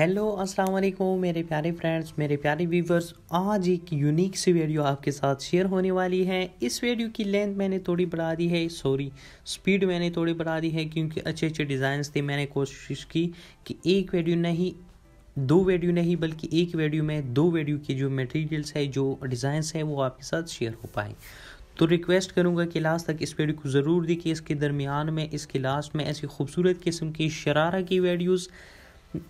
hello अस्सलाम वालेकुम मेरे प्यारे फ्रेंड्स मेरे प्यारे व्यूवर्स आज एक यूनिक सी वीडियो आपके साथ शेयर होने वाली है इस वीडियो की लेंथ मैंने थोड़ी बढ़ा दी है सॉरी स्पीड मैंने थोड़ी बढ़ा दी है क्योंकि अच्छे अच्छे डिज़ाइंस थे मैंने कोशिश की कि एक वीडियो नहीं दो वीडियो नहीं बल्कि एक वीडियो में दो वीडियो के जो मटेरियल्स है जो डिज़ाइन है वो आपके साथ शेयर हो पाए तो रिक्वेस्ट करूंगा कि लास्ट तक इस वीडियो को ज़रूर देखिए इसके दरमियान में इसके लास्ट में ऐसी खूबसूरत किस्म की शरारा की वीडियोज़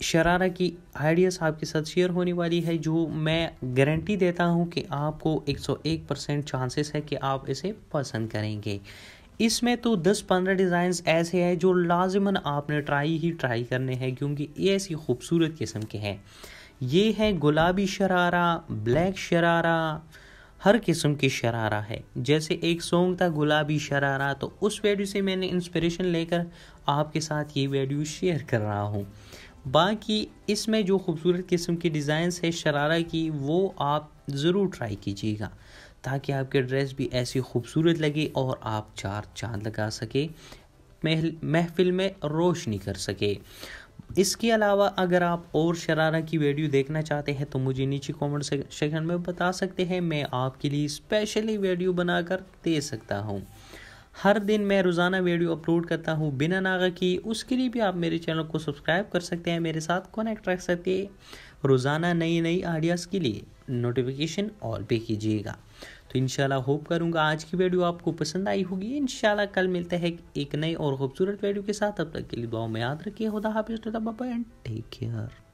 शरारा की आइडियाज़ आपके साथ शेयर होने वाली है जो मैं गारंटी देता हूँ कि आपको 101 परसेंट चांसेस है कि आप इसे पसंद करेंगे इसमें तो 10-15 डिज़ाइंस ऐसे हैं जो लाजमन आपने ट्राई ही ट्राई करने हैं क्योंकि ये ऐसी खूबसूरत किस्म के हैं ये है गुलाबी शरारा ब्लैक शरारा हर किस्म की शरारा है जैसे एक सॉन्ग था गुलाबी शरारा तो उस वीडियो से मैंने इंस्पिरेशन लेकर आपके साथ ये वीडियो शेयर कर रहा हूँ बाकी इसमें जो खूबसूरत किस्म की डिज़ाइंस है शरारा की वो आप ज़रूर ट्राई कीजिएगा ताकि आपके ड्रेस भी ऐसी खूबसूरत लगे और आप चार चांद लगा सके महफिल में रोशनी कर सके इसके अलावा अगर आप और शरारा की वीडियो देखना चाहते हैं तो मुझे नीचे कमेंट सेक्शन में बता सकते हैं मैं आपके लिए स्पेशली वीडियो बनाकर दे सकता हूँ हर दिन मैं रोज़ाना वीडियो अपलोड करता हूँ बिना नागा की उसके लिए भी आप मेरे चैनल को सब्सक्राइब कर सकते हैं मेरे साथ कनेक्ट रख सकते हैं रोज़ाना नई नई आइडियाज़ के लिए नोटिफिकेशन ऑल पे कीजिएगा तो इनशाला होप करूँगा आज की वीडियो आपको पसंद आई होगी इन कल मिलते हैं एक नई और खूबसूरत वीडियो के साथ अब तक के लिए दुआ में याद रखिए खुदा हाफिज़ बाबा एंड टेक केयर